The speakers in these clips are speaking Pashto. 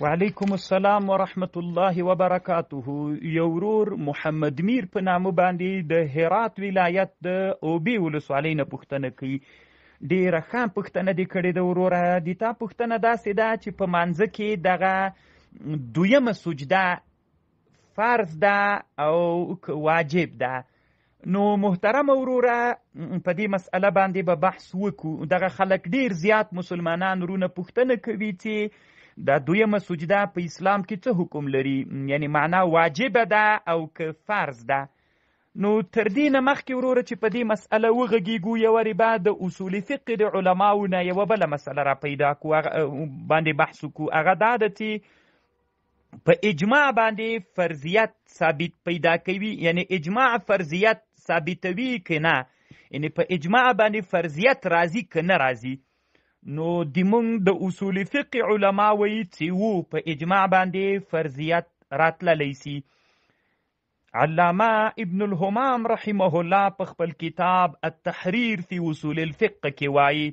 وعلیکم السلام ورحمت الله وبرکاته یو ورور محمد میر په نامه باندې د هرات ولایت د اوبی ولسوالۍ نه پوښتنه کوي ډېره ښه پوښتنه دې کړې ده وروره د تا پوښتنه داسې ده چې په مانځه کې دغه دویمه سجده فرض ده او واجب ده نو محترم وروره په دې مسأله باندې به با بحث وکړو دغه خلک ډیر زیات مسلمانان رونه پوښتنه کوي چې دا دویمه سجده په اسلام کې څه حکم لري یعنی معنا واجبه ده او که فرض ده نو تر دې نه مخکې وروره چې په دې مسأله وغږیږو یوه ربا د اصولي فقه د علماو نه یوه بله مسله را پیدا کو باندې بحث وکړو هغه دا ده چې په اجماع باندې فرضیت ثابت پیدا کوي یعنی اجماع فرضیت ثابتوي که نه یعنی په اجماع باندې فرضیت راځي که نه راځي نو دیمون د اصول فقه علما وی چې وو په اجماع باندې فرضیت راتله لیسی علامه ابن الهمام رحمه الله په خپل کتاب التحریر فی اصول الفقه کې وایي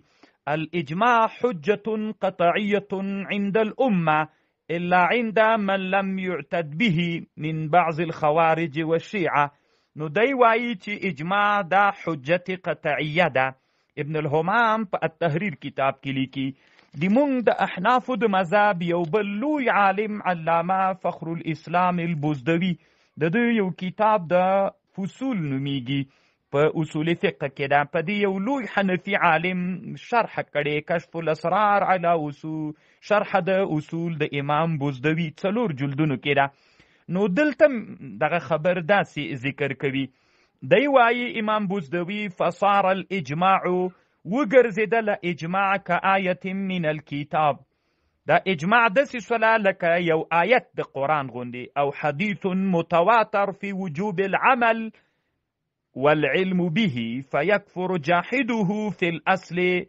الاجماع حجه قطعيه عند الامه الا عند من لم يعتد به من بعض الخوارج والشيعه نو دی وایي چې اجماع دا حجة قطعیه ده ابن الهمام په التحریر کتاب کې لیکي د مونږ د احناف د مذهب یو بل لوی عالم علامه فخر الاسلام البوزدوي د دې یو کتاب د فصول نومیږي په اصول فقه کې دا په دې یو لوی حنفي عالم شرح کړي کشف الاسرار علی اصول شرح د اصول د امام بوزدوي څلور جلدونو کې دا نو دلته دغه خبر داسې ذکر کوي دی وایي امام بوزدوي فصار الاجماع وګرځیدله اجماع که آیت من الكتاب دا اجماع داسې سوله لکه یو آیت د قرآن غوندي او حدیث متواتر في وجوب العمل والعلم به فيكفر جاحده في الأصل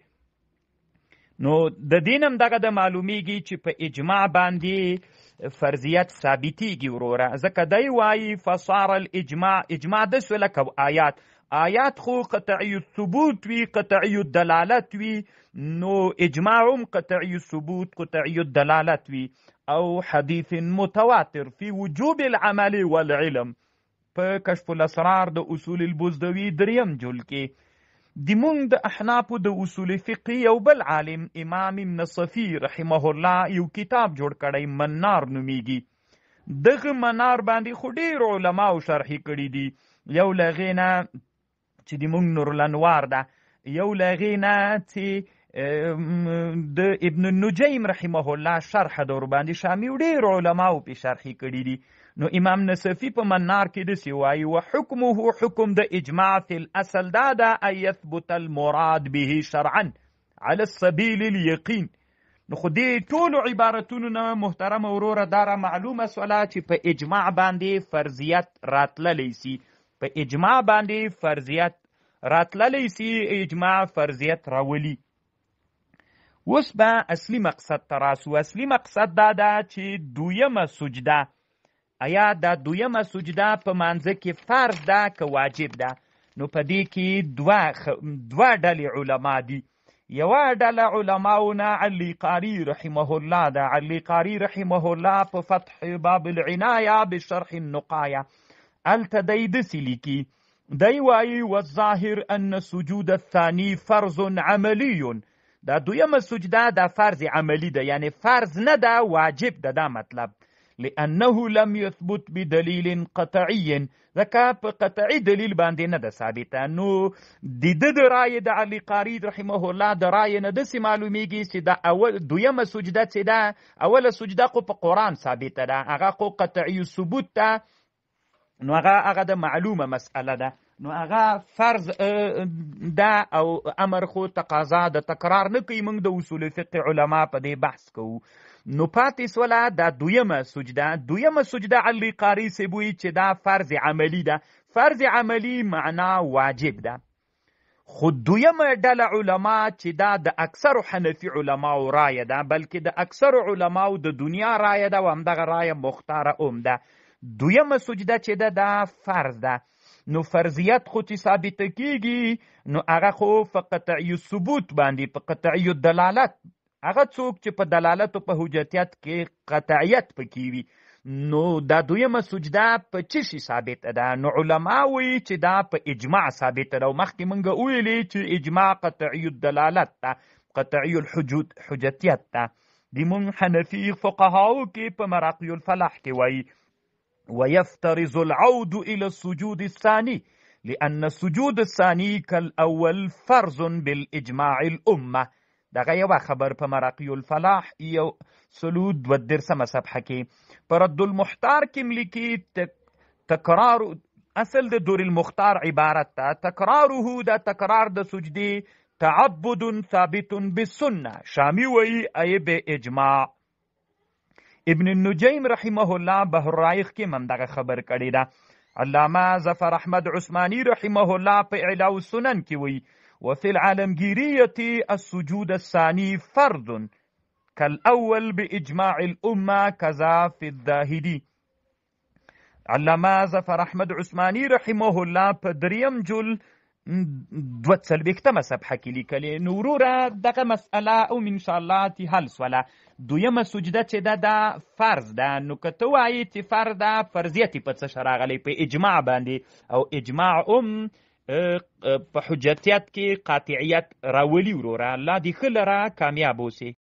نو د دینم دغه د معلومیږي چې په اجماع باندې فرضیت ثابتیږي وروره ځکه دی وایي فصار الاجماع اجماع داسې لکه آیات آیات خو قطعی الثبوت وی قطعی الدلالت وی نو اجماع هم قطعی الثبوت قطعی الدلالت وی او حدیث متواتر فی وجوب العمل والعلم په کشف الاسرار د اصول البوزدوی دریم جل کې د مونږ د احنافو د اصول فقهي یو بل عالم امام ابن صفی رحمه الله یو کتاب جوړ کړی منار نومیږي دغه منار باندې خو ډیر علما او شرحي کړي دي یو لغینا چې د مونږ نور لنوار ده یو لغینا چې د ابن نجیم رحمه الله شرح دور باندې شامی ډیر علماو په شرحي کړی دي نو امام نصفی په منار کې د سیوای او حکمه حکم د اجماع فی الاصل دا دا ایثبت المراد به شرعا على السبيل اليقین نو خو دې ټول عبارتونو نه محترم وروره دارا معلومه سواله چې په اجماع باندې فرضیت راتللی سي په اجماع باندې فرضیت راتللی سي اجماع فرضیت راولي اوس به اصلی مقصد ته راسو اصلی مقصد دا ده چې دویمه سجده ایا دا دویمه سجده په مانځه کې فرض ده که واجب ده نو په دې کې دوه خ... دوه ډلې علما دي یوه ډله علماونه علي قاري رحمه الله ده علي قاري رحمه الله په فتح باب العنایه بشرح النقایه هلته دی داسې لیکي دی وایي والظاهر ان سجود الثاني فرض عملی دا دویمه سجده دا فرض عملی ده یعنی فرض نه ده واجب ده دا مطلب لانه لم يثبت بدلیل قطعی ځکه په قطعی دلیل باندې نه ده ثابته نو د ده د رایې د علي قاري رحمه الله د رایې نه داسې معلومیږي چې د اول دویمه سجده چې ده اوله سجده خو په قرآن ثابته ده هغه خو قطعي ثبوت ده نو هغه هغه د معلومه مسئله ده نو هغه فرض دا او امر خو تقاضا د تکرار نه کوي موږ د اصول فقه علما په دې بحث کوو نو پاتې سولا دا دویمه سجده دویمه سجده علي قاری سیبوي چې دا فرض عملی ده فرض عملی معنا واجب ده خو دویمه ډله علما چې دا د اکثر حنفي علماو رایه ده بلکې د اکثر علماو د دنیا رایه ده و همدغه رایه مختاره اوم ده دویمه سجده چې ده دا فرض ده نو فرضیت خو چې ثابت کیږي نو هغه خو فقطعی ثبوت باندې په قطعی دلالت هغه څوک چې په دلالت او په حجتیت کې قطعیت پکې وي نو دا دویمه سجده په چی شي ثابت ده نو علما وی چې دا په اجماع ثابت ده او مخکې مونږ ویلې چې اجماع قطعی دلالت ده قطعی الحجت حجتیت ده د مون حنفی فقهاو کې په مراقی الفلاح کې وایي ويفترز العود إلى السجود الثاني لأن السجود الثاني كالأول فرز بالإجماع الأمة دغه یو خبر په مرقی الفلاح یو سلود و درسمه صفحه کې پر رد المحتار کې ملکی تکرار اصل د دور المختار عبارت تا تکراره د تکرار د سجدي تعبد ثابت بالسنه شامی وی ای به اجماع ابن نجیم رحمه الله بهرایخ کې مندغه خبر کړی دا علامه ظفر احمد عثماني رحمه الله په اعلاء السنن کې وی وفي العالمگیریه السجود الثاني فرض كالاول باجماع الامه كذا في الذاهدي علامه ظفر احمد عثماني رحمه الله په دریم جل دوه څلوېښتمه صفحه کې لیکلې نو وروره دغه مسئله او انشاءالله چې حل سوله دویمه سجده چې ده دا فرض ده نو که ته وایې چې فرض ده فرضیت یې په څه راغلی په اجماع باندې او اجماع هم په حجتیت کې قاطعیت راولي وروره الله دې ښه لره کامیاب اوسې